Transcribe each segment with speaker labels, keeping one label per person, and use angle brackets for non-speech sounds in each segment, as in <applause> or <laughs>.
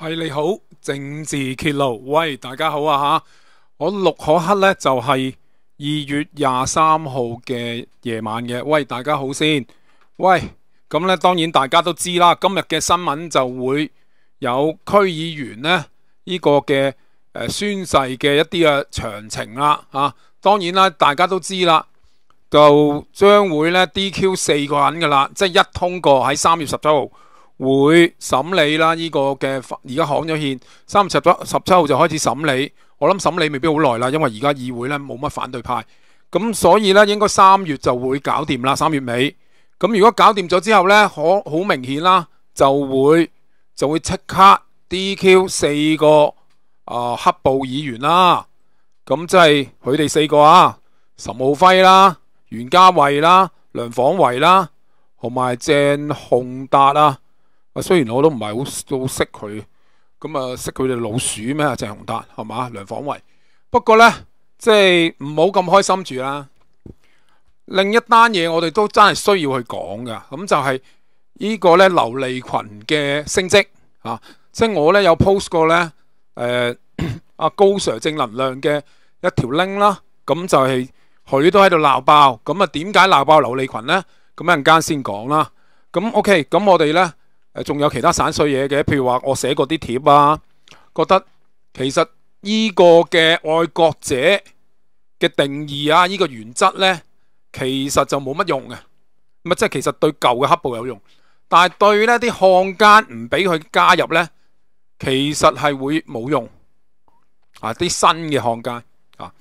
Speaker 1: 系你好，政治揭露，喂，大家好啊吓，我六可黑咧就系二月廿三号嘅夜晚嘅，喂，大家好先，喂，咁咧当然大家都知啦，今日嘅新闻就会有区议员咧呢个嘅诶宣誓嘅一啲嘅详情啦，啊，当然啦，大家都知啦，就将会咧 DQ 四个人噶啦，即系一通过喺三月十七号。会审理啦，呢个嘅而家行咗宪三十七十七号就开始审理。我谂审理未必好耐啦，因为而家议会咧冇乜反对派，咁所以咧应该三月就会搞掂啦。三月尾咁如果搞掂咗之后咧，可好明显啦，就会就会即刻 DQ 四个啊黑布议员啦。咁即系佢哋四个啊，岑浩辉啦、袁家慧啦、梁访维啦，同埋郑洪达啊。啊，虽然我都唔系好都识佢咁啊，识佢哋老鼠咩？郑洪丹系嘛梁仿慧。不过咧，即系唔好咁开心住啦。另一单嘢我哋都真系需要去讲噶，咁就系呢个咧刘利群嘅升职啊，即系我咧有 post 过咧诶阿高 Sir 正能量嘅一条 link 啦，咁就系佢都喺度闹爆咁啊。点解闹爆刘利群咧？咁一阵间先讲啦。咁 OK，咁我哋咧。仲有其他散碎嘢嘅，譬如話我寫過啲貼啊，覺得其實呢個嘅愛國者嘅定義啊，呢個原則呢，其實就冇乜用嘅。咁啊，即係其實對舊嘅黑暴有用，但係對呢啲漢奸唔俾佢加入呢，其實係會冇用啊！啲新嘅漢奸啊，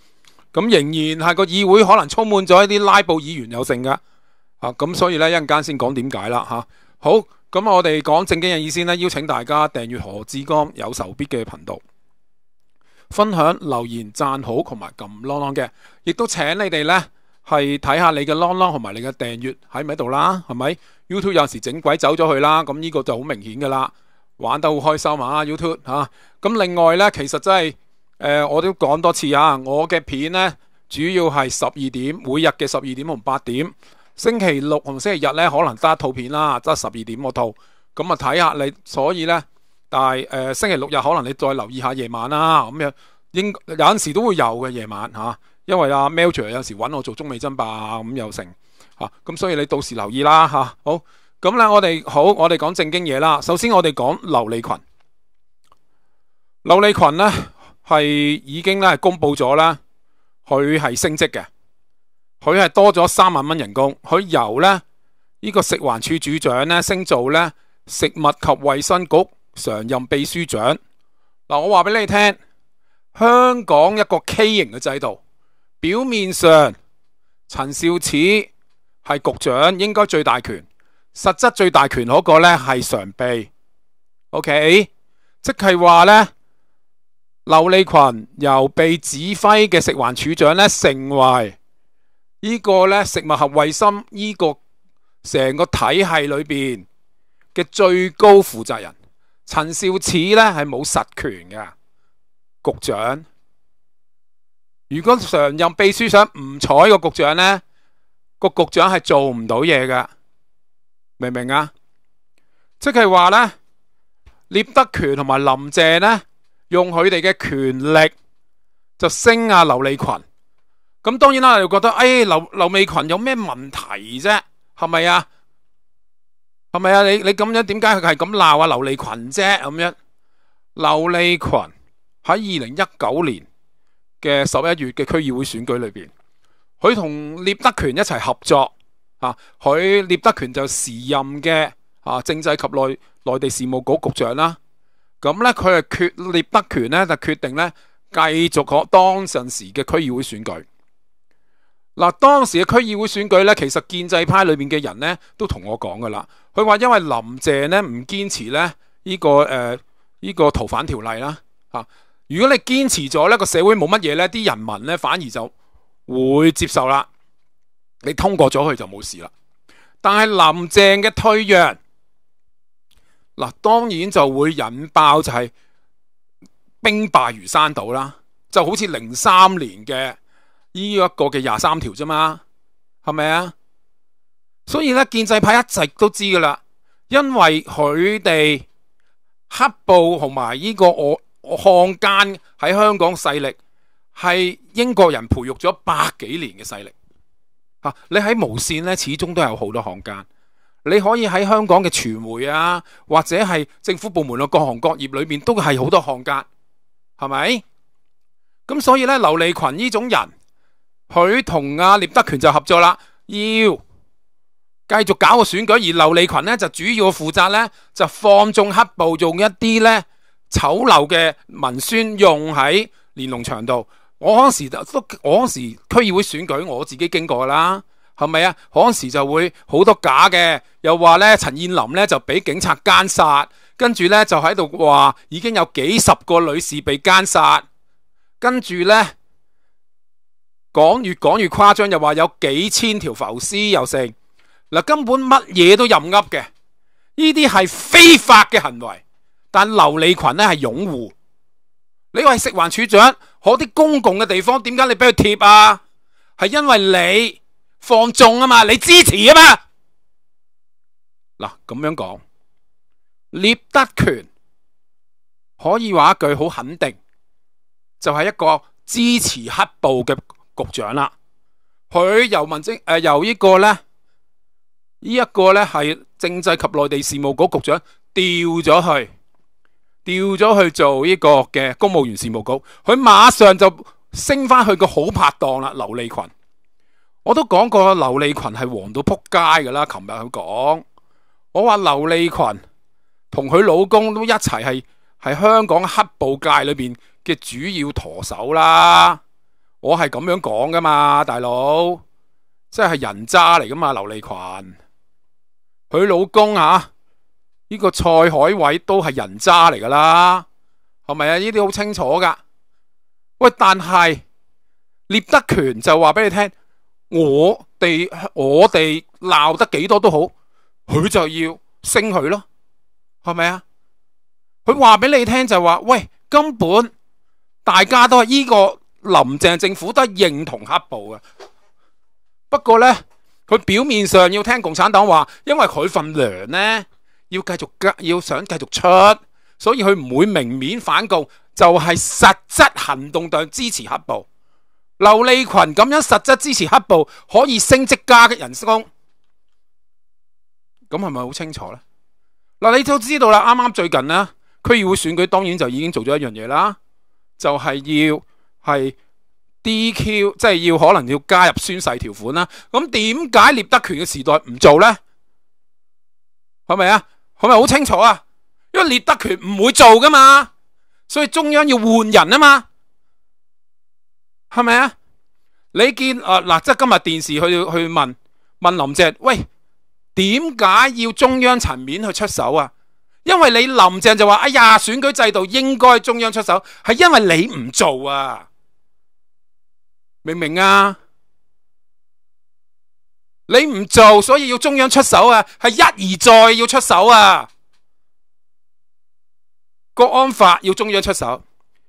Speaker 1: 咁仍然係個議會可能充滿咗一啲拉布議員有剩噶啊，咁所以呢，一陣間先講點解啦吓，好。咁我哋讲正经嘅意思呢，邀请大家订阅何志刚有仇必嘅频道，分享留言赞好同埋揿啷啷嘅，亦都请你哋呢系睇下你嘅啷啷同埋你嘅订阅喺唔喺度啦，系咪？YouTube 有时整鬼走咗去啦，咁呢个就好明显噶啦，玩得好开心嘛，YouTube 吓。咁另外呢，其实真系诶，我都讲多次啊，我嘅片呢，主要系十二点每日嘅十二点同八点。星期六同星期日咧，可能得一套片啦，得十二点嗰套，咁啊睇下你，所以咧，但系诶，星期六日可能你再留意下夜晚啦，咁样应有阵时都会有嘅夜晚吓，因为阿 Meltr 有时揾我做中美争霸咁又成吓，咁所以你到时留意啦吓，好，咁咧我哋好，我哋讲正经嘢啦，首先我哋讲琉利群，琉利群咧系已经咧公布咗啦，佢系升职嘅。佢系多咗三万蚊人工，佢由呢呢个食环署主长咧升做咧食物及卫生局常任秘书长。嗱，我话俾你听，香港一个 K 型嘅制度，表面上陈少始系局长应该最大权，实质最大权嗰个咧系常秘。O K，即系话咧刘利群由被指挥嘅食环署长咧成为。呢个咧食物合卫生呢个成个体系里边嘅最高负责人陈肇始咧系冇实权嘅局长。如果常任秘书长唔睬个局长咧，个局长系做唔到嘢嘅，明唔明啊？即系话咧，聂德权同埋林郑咧用佢哋嘅权力就升阿刘利群。咁當然啦，又覺得誒劉刘美群有咩問題啫？係咪啊？係咪啊？你你咁樣點解係咁鬧啊？劉利群啫咁樣。劉利群喺二零一九年嘅十一月嘅區議會選舉裏边，佢同聂德權一齊合作啊。佢聂德權就時任嘅啊政制及內内地事務局局長啦。咁咧佢系决聂德权咧就決定咧繼續可當陣時嘅區議會選舉。嗱，當時嘅區議會選舉咧，其實建制派裏面嘅人咧都同我講噶啦，佢話因為林鄭咧唔堅持咧呢個诶呢个逃犯條例啦嚇，如果你堅持咗呢個社會冇乜嘢咧，啲人民咧反而就會接受啦，你通過咗佢就冇事啦。但係林鄭嘅退讓，嗱當然就會引爆就係兵敗如山倒啦，就好似零三年嘅。呢一個嘅廿三條啫嘛，係咪啊？所以咧，建制派一直都知噶啦，因為佢哋黑布同埋呢個我漢奸喺香港勢力，係英國人培育咗百幾年嘅勢力。嚇！你喺無線咧，始終都有好多漢奸。你可以喺香港嘅傳媒啊，或者係政府部門啊，各行各業裏面都係好多漢奸，係咪？咁所以咧，劉利群呢種人。佢同阿聂德权就合作啦，要继续搞个选举，而刘利群呢，就主要负责呢，就放纵黑暴，用一啲呢丑陋嘅文宣用喺连龙墙度。我嗰时都，我嗰时区议会选举我自己经过啦，系咪啊？嗰时就会好多假嘅，又话呢陈燕林呢就俾警察奸杀，跟住呢就喺度话已经有几十个女士被奸杀，跟住呢。讲越讲越夸张，又话有几千条浮尸又剩，嗱根本乜嘢都任噏嘅，呢啲系非法嘅行为，但刘利群呢系拥护，你话食环署长，我啲公共嘅地方点解你俾佢贴啊？系因为你放纵啊嘛，你支持啊嘛，嗱咁样讲，聂德权可以话一句好肯定，就系一个支持黑暴嘅。局长啦，佢由民政诶由呢个咧，呢一个咧系政制及内地事务局局长调咗去，调咗去做呢个嘅公务员事务局。佢马上就升翻去个好拍档啦，刘利群。我都讲过刘利群系黄到扑街噶啦。琴日佢讲，我话刘利群同佢老公都一齐系系香港黑暴界里边嘅主要舵手啦。我系咁样讲噶嘛，大佬，即系人渣嚟噶嘛，刘丽群，佢老公吓，呢个蔡海伟都系人渣嚟噶啦，系咪啊？呢啲好清楚噶。喂，但系聂德权就话俾你听，我哋我哋闹得几多都好，佢就要升佢咯，系咪啊？佢话俾你听就话，喂，根本大家都系呢个。林郑政府都认同黑暴嘅，不过呢，佢表面上要听共产党话，因为佢份粮呢要继续要想继续出，所以佢唔会明面反共，就系实质行动上支持黑暴。刘利群咁样实质支持黑暴，可以升职加人工，咁系咪好清楚呢？嗱，你都知道啦，啱啱最近呢区议会选举，当然就已经做咗一样嘢啦，就系要。系 DQ，即系要可能要加入宣誓条款啦。咁点解聂德权嘅时代唔做呢？系咪啊？系咪好清楚啊？因为聂德权唔会做噶嘛，所以中央要换人啊嘛，系咪啊？你见啊嗱，即系今日电视去去问问林郑，喂，点解要中央层面去出手啊？因为你林郑就话哎呀，选举制度应该中央出手，系因为你唔做啊。明唔明啊？你唔做，所以要中央出手啊！系一而再要出手啊！国安法要中央出手，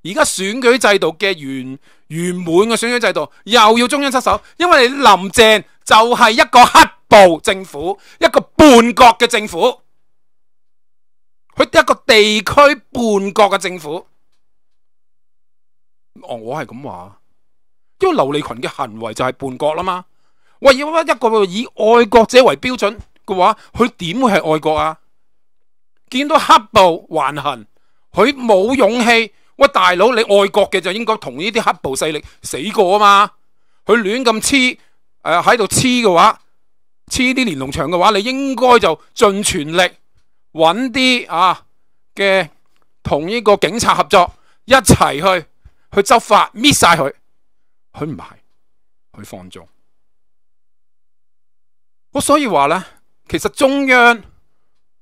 Speaker 1: 而家选举制度嘅完圆满嘅选举制度又要中央出手，因为你林郑就系一个黑暴政府，一个半国嘅政府，佢一个地区半国嘅政府。哦，我系咁话。因为刘利群嘅行为就系叛国啦嘛，喂，要一个以爱国者为标准嘅话，佢点会系爱国啊？见到黑暴横行，佢冇勇气喂大佬，你爱国嘅就应该同呢啲黑暴势力死过啊嘛。佢乱咁黐诶喺度黐嘅话，黐啲连龙墙嘅话，你应该就尽全力揾啲啊嘅同呢个警察合作一齐去去执法搣晒佢。佢唔系，佢放纵。我所以话呢，其实中央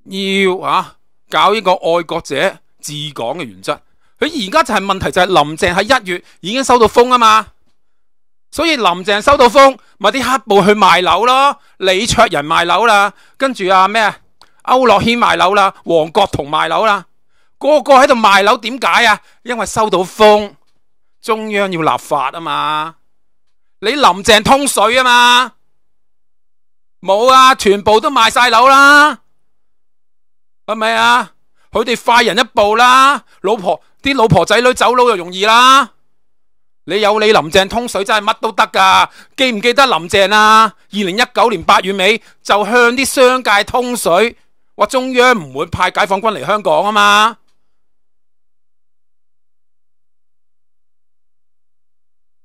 Speaker 1: 要啊搞呢个爱国者治港嘅原则。佢而家就系问题就系林郑喺一月已经收到风啊嘛，所以林郑收到风，咪啲黑布去卖楼咯。李卓人卖楼啦，跟住啊咩欧乐轩卖楼啦，黄国同卖楼啦，个个喺度卖楼，点解啊？因为收到风。中央要立法啊嘛，你林郑通水啊嘛，冇啊，全部都卖晒楼啦，系咪啊？佢哋快人一步啦，老婆啲老婆仔女走佬又容易啦。你有你林郑通水真系乜都得噶，记唔记得林郑啊？二零一九年八月尾就向啲商界通水，话中央唔会派解放军嚟香港啊嘛。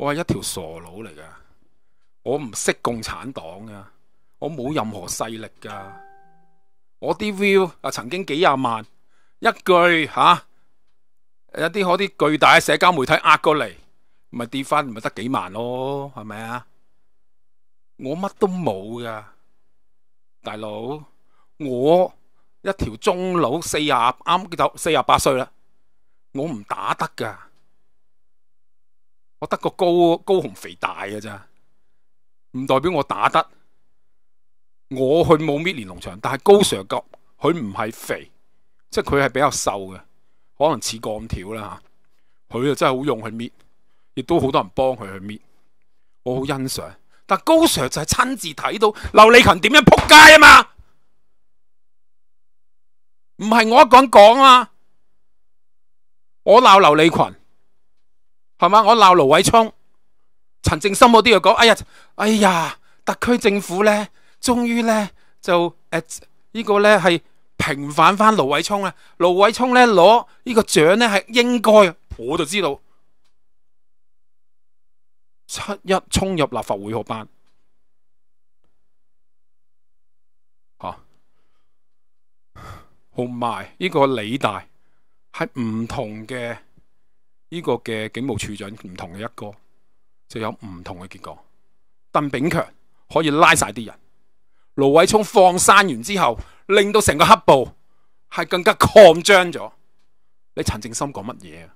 Speaker 1: 我系一条傻佬嚟噶，我唔识共产党噶，我冇任何势力噶，我啲 view 啊曾经几廿万，一句吓，有啲可啲巨大嘅社交媒体压过嚟，咪跌翻咪得几万咯，系咪啊？我乜都冇噶，大佬，我一条中佬四廿啱嘅四廿八岁啦，我唔打得噶。我得个高高雄肥大嘅咋，唔代表我打得。我去冇搣连龙长，但系高 Sir 佢唔系肥，即系佢系比较瘦嘅，可能似钢条啦吓。佢啊真系好用去搣，亦都好多人帮佢去搣。我好欣赏，但高 Sir 就系亲自睇到刘利群点样扑街啊嘛，唔系我咁讲啊，我闹刘利群。系嘛？我闹卢伟聪、陈正森嗰啲又讲，哎呀，哎呀，特区政府咧，终于咧就诶，呢个咧系平反翻卢伟聪啊！卢伟聪咧攞呢个奖咧系应该，我就知道七一冲入立法会学班，吓，同埋呢个李大系唔同嘅。呢个嘅警务处长唔同嘅一个，就有唔同嘅结果。邓炳强可以拉晒啲人，卢伟聪放生完之后，令到成个黑暴系更加扩张咗。你陈静心讲乜嘢？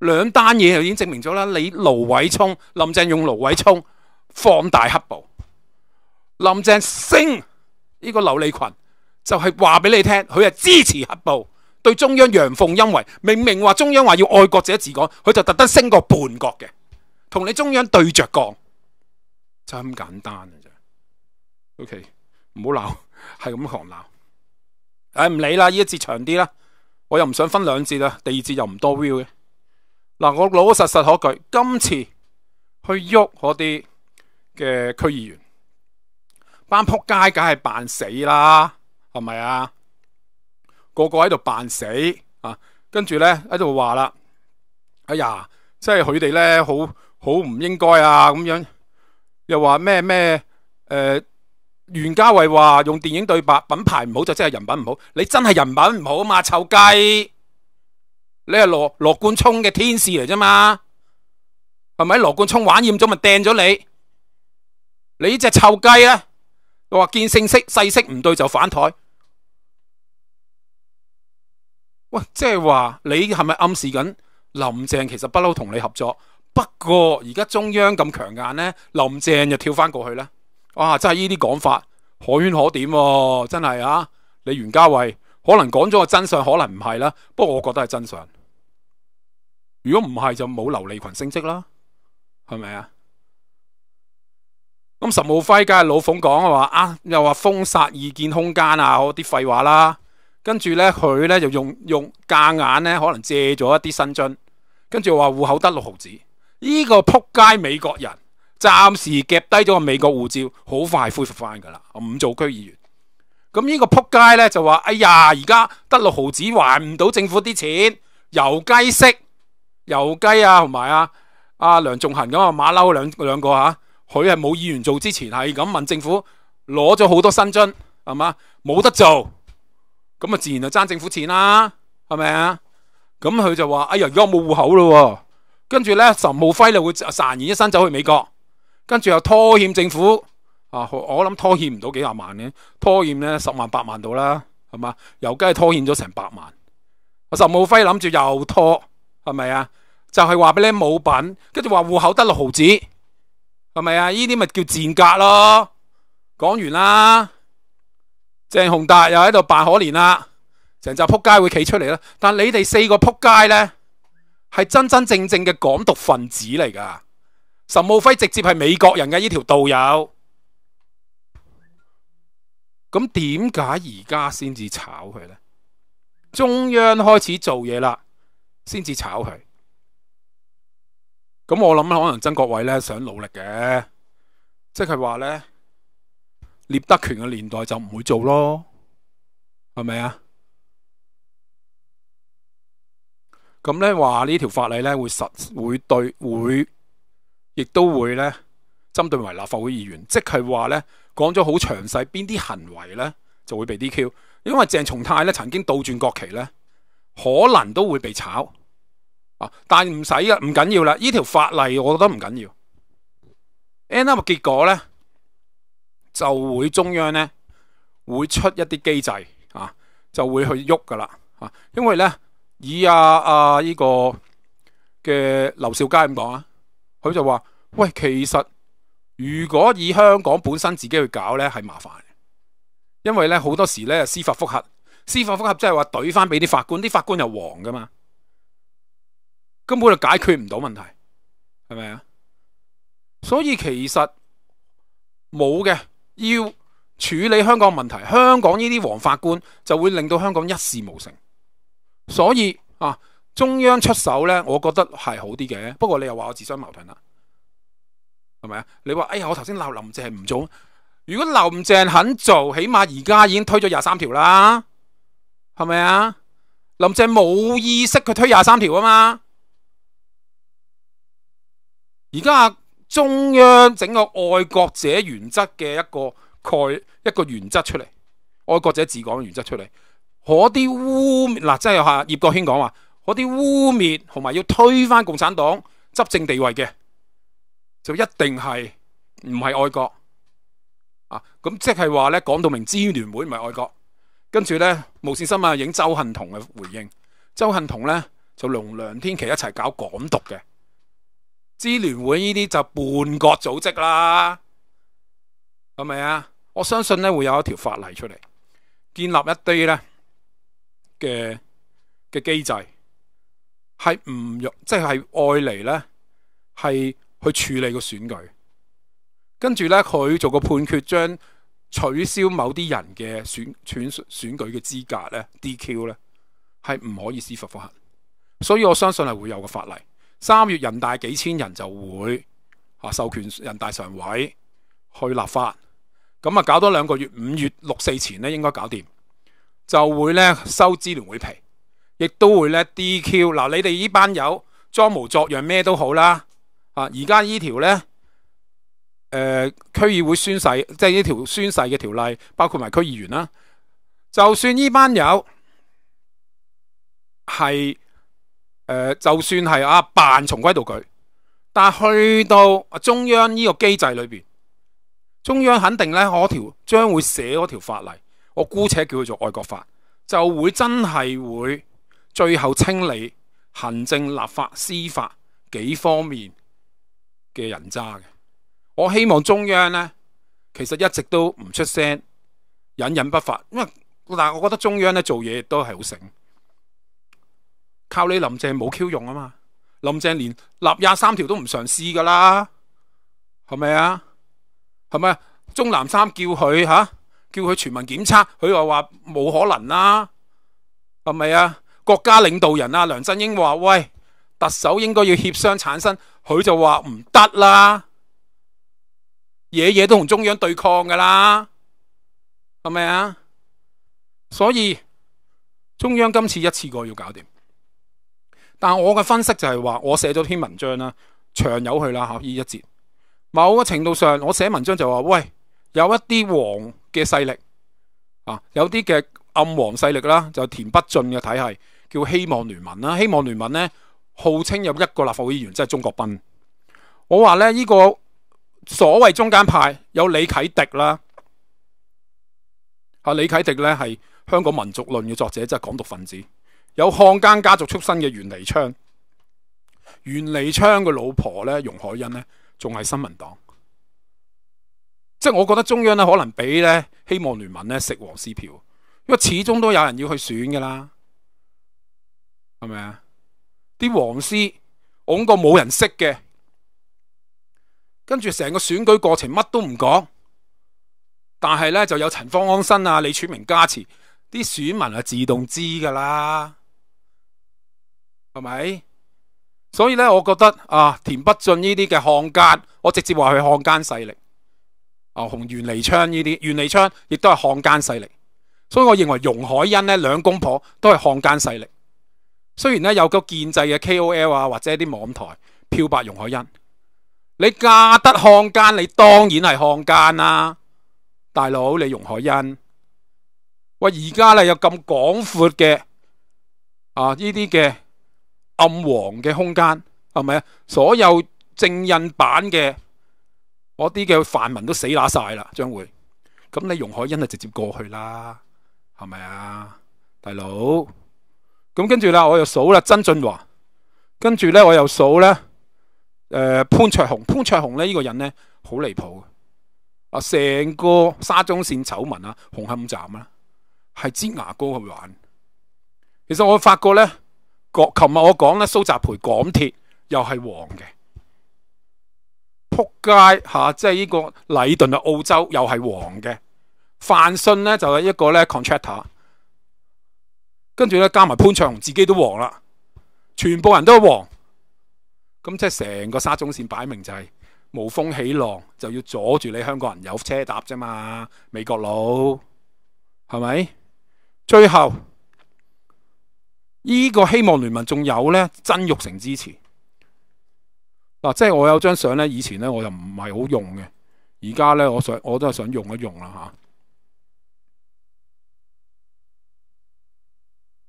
Speaker 1: 两单嘢就已经证明咗啦。你卢伟聪、林郑用卢伟聪放大黑暴，林郑升呢个刘利群就系话俾你听，佢系支持黑暴。对中央阳奉阴违，明明话中央话要爱国者治港，佢就特登升个叛国嘅，同你中央对着干，就咁简单嘅啫。OK，唔好闹，系 <laughs> 咁狂闹，诶唔理啦，呢一节长啲啦，我又唔想分两节啦，第二节又唔多 view 嘅。嗱，我老老实实可句，今次去喐嗰啲嘅区议员，班仆街梗系扮死啦，系咪啊？个个喺度扮死啊，跟住咧喺度话啦，哎呀，即系佢哋咧，好好唔应该啊，咁样又话咩咩诶？袁家卫话用电影对白，品牌唔好就即系人品唔好，你真系人品唔好啊嘛，臭鸡！你系罗罗冠聪嘅天使嚟啫嘛，系咪？罗冠聪玩厌咗咪掟咗你？你呢只臭鸡啊！又话见性色细色唔对就反台。喂，即系话你系咪暗示紧林郑其实不嬲同你合作？不过而家中央咁强硬呢，林郑又跳翻过去呢？哇！真系呢啲讲法可圈可点，真系啊！你袁家伟可能讲咗个真相，可能唔系啦。不过我觉得系真相。如果唔系就冇刘利群升职啦，系咪啊？咁陈茂辉梗系老讽讲啊，话啊又话封杀意见空间啊，嗰啲废话啦。跟住咧，佢咧就用用假眼咧，可能借咗一啲新津。跟住话户口得六毫子，呢个扑街美国人暂时夹低咗个美国护照，好快恢复翻噶啦。五做区议员咁呢个扑街咧就话：哎呀，而家得六毫子还唔到政府啲钱，油鸡式油鸡啊，同埋啊阿梁仲恒咁啊马骝两两个吓，佢系冇议员做之前系咁问政府攞咗好多新津系嘛，冇得做。咁啊，自然就争政府钱啦，系咪啊？咁佢就话：，哎呀，如果冇户口咯，跟住咧，岑武辉就会孱然一身走去美国，跟住又拖欠政府。啊，我谂拖欠唔到几廿万嘅，拖欠咧十万八万到啦，系嘛？又梗系拖欠咗成百万。阿岑武辉谂住又拖，系咪啊？就系话俾你冇品，跟住话户口得六毫子，系咪啊？呢啲咪叫贱格咯？讲完啦。郑洪达又喺度扮可怜啦，成集扑街会企出嚟啦。但你哋四个扑街呢，系真真正正嘅港独分子嚟噶。岑茂辉直接系美国人嘅呢条道友，咁点解而家先至炒佢呢？中央开始做嘢啦，先至炒佢。咁我谂可能曾国伟呢想努力嘅，即系话呢。聂德权嘅年代就唔会做咯，系咪啊？咁咧话呢条法例咧会实会对会，亦都会咧针对为立法会议员，即系话咧讲咗好详细边啲行为咧就会被 DQ，因为郑松泰咧曾经倒转国旗咧，可能都会被炒啊！但系唔使噶，唔紧要啦，呢条法例我觉得唔紧要。end up 结果咧？就會中央呢會出一啲機制啊，就會去喐噶啦啊，因為呢，以阿呢、依個嘅劉少佳咁講啊，佢就話：喂，其實如果以香港本身自己去搞呢，係麻煩，因為呢好多時呢，司法复核，司法复核即係話怼翻俾啲法官，啲法官又黃噶嘛，根本就解決唔到問題，係咪啊？所以其實冇嘅。要處理香港問題，香港呢啲黃法官就會令到香港一事無成，所以啊，中央出手呢，我覺得係好啲嘅。不過你又話我自相矛盾啦，係咪啊？你話哎呀，我頭先鬧林鄭係唔做，如果林鄭肯做，起碼而家已經推咗廿三條啦，係咪啊？林鄭冇意識佢推廿三條啊嘛，而家中央整個愛國者原則嘅一個概一个原則出嚟，愛國者治港原則出嚟，嗰啲污嗱即係葉國轩講話，嗰啲污蔑同埋要推翻共產黨執政地位嘅，就一定係唔係愛國啊？咁即係話咧，港到明支聯會唔係愛國，跟住咧無線新聞影周幸同嘅回應，周幸同咧就同梁天琪一齊搞港獨嘅。支聯會呢啲就半国組織啦，系咪啊？我相信咧會有一條法例出嚟，建立一堆咧嘅嘅機制，係唔用即係爱外嚟咧，係去處理個選舉，跟住咧佢做個判決，將取消某啲人嘅選选选舉嘅資格咧 d q 咧係唔可以司法复核，所以我相信係會有個法例。三月人大几千人就会啊授权人大常委去立法，咁啊搞多两个月，五月六四前咧应该搞掂，就会咧收支联会皮，亦都会咧 DQ 嗱你哋呢班友装模作样咩都好啦啊而家呢条咧诶区议会宣誓即系呢条宣誓嘅条例包括埋区议员啦，就算呢班友系。诶，就算系啊，扮重歸道具，但系去到中央呢个机制里边，中央肯定呢嗰条将会写嗰条法例，我姑且叫佢做爱国法，就会真系会最后清理行政、立法、司法几方面嘅人渣嘅。我希望中央呢，其实一直都唔出声，隐隐不发，因为嗱，我觉得中央呢做嘢都系好醒。靠你林郑冇 Q 用啊嘛，林郑连立廿三条都唔尝试噶啦，系咪啊？系咪中南三叫佢吓，叫佢全民检测，佢又话冇可能啦，系咪啊？国家领导人啊，梁振英话喂，特首应该要协商产生，佢就话唔得啦，嘢嘢都同中央对抗噶啦，系咪啊？所以中央今次一次过要搞掂。但我嘅分析就係話，我寫咗篇文章啦，長有去啦吓，呢一節。某個程度上，我寫文章就話：，喂，有一啲黃嘅勢力啊，有啲嘅暗黃勢力啦，就填不盡嘅體系，叫希望聯盟啦。希望聯盟呢，號稱有一個立法會議員，即係中國賓。我話呢、呢個所謂中間派有李啟迪啦，啊，李啟迪呢係香港民族論嘅作者，即係港獨分子。有汉奸家族出身嘅袁离昌，袁离昌嘅老婆咧，容海欣咧，仲系新民党。即系我觉得中央咧，可能俾咧希望联盟咧食黄丝票，因为始终都有人要去选噶啦，系咪啊？啲黄丝，我个冇人识嘅，跟住成个选举过程乜都唔讲，但系咧就有陈方安生啊、李柱明加持，啲选民啊自动知噶啦。系咪？所以咧，我觉得啊，田北俊呢啲嘅汉奸，我直接话佢汉奸势力。啊，同袁离昌呢啲，袁离昌亦都系汉奸势力。所以我认为容海恩咧，两公婆都系汉奸势力。虽然咧有个建制嘅 K.O.L 啊，或者啲网台漂白容海恩，你嫁得汉奸，你当然系汉奸啦，大佬你容海恩。喂，而家咧有咁广阔嘅啊，呢啲嘅。暗黄嘅空间系咪啊？所有正印版嘅嗰啲嘅泛民都死乸晒啦，将会咁你容海欣就直接过去啦，系咪啊，大佬？咁跟住啦，我又数啦曾俊华，跟住咧我又数咧，诶潘卓雄，潘卓雄咧呢个人咧好离谱啊！成个沙中线丑闻啊，红磡站啦，系支牙膏去玩。其实我发觉咧。琴日我讲咧，苏泽培港铁又系黄嘅，扑街吓，即系呢个礼顿啊，澳洲又系黄嘅，范信咧就系一个咧 contractor，跟住咧加埋潘卓雄自己都黄啦，全部人都黄，咁即系成个沙中线摆明就系无风起浪，就要阻住你香港人有车搭啫嘛，美国佬系咪？最后。呢个希望联盟仲有咧，曾玉成支持嗱，即系我有张相咧，以前咧我又唔系好用嘅，而家咧我想我都系想用一用啦吓。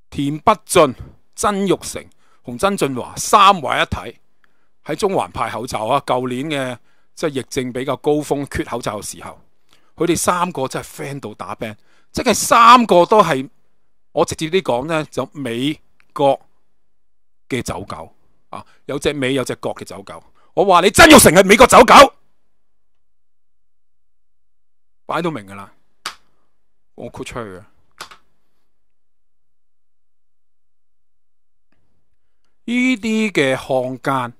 Speaker 1: 田北俊、曾玉成、洪曾俊华三位一体喺中环派口罩啊！旧年嘅即系疫症比较高峰缺口罩嘅时候，佢哋三个真系 friend 到打 Band，即系三个都系。我直接啲讲咧，就美国嘅走狗啊，有只美有只国嘅走狗。我话你曾玉成系美国走狗，摆到明噶啦，我豁出去啊！呢啲嘅汉奸，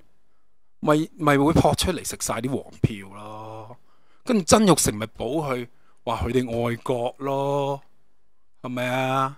Speaker 1: 咪咪会扑出嚟食晒啲黄票咯。跟住曾玉成咪保佢话佢哋爱国咯，系咪啊？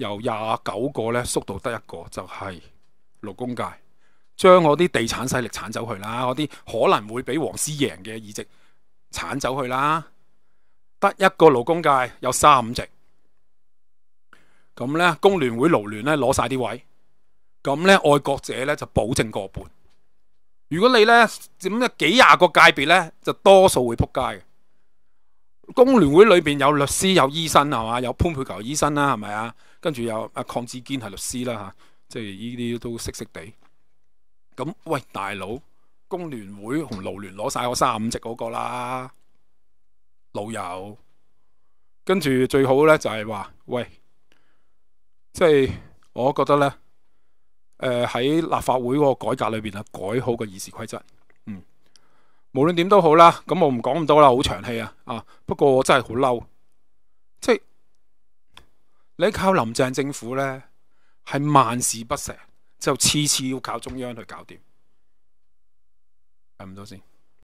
Speaker 1: 由廿九個咧，缩到得一個，就係勞工界，將我啲地產勢力铲走去啦，嗰啲可能會俾黃絲贏嘅議席铲走去啦，得一個勞工界有三五席，咁咧工聯會勞聯咧攞晒啲位，咁咧愛國者咧就保證过半。如果你咧咁咧幾廿個界別咧，就多數會撲街嘅。工聯會裏边有律師有醫生係嘛，有潘佩球醫生啦，係咪啊？跟住有阿邝志坚系律师啦吓，即係呢啲都識識地。咁喂，大佬工聯會同勞聯攞晒我三五隻嗰個啦，老友。跟住最好咧就係話，喂，即係我覺得咧，誒喺立法會個改革裏边啊，改好個議事規則。嗯，無論點都好啦，咁我唔講咁多啦，好長氣啊啊！不過我真係好嬲，即系你靠林鄭政府呢，係萬事不成，就次次要靠中央去搞掂。係唔多先。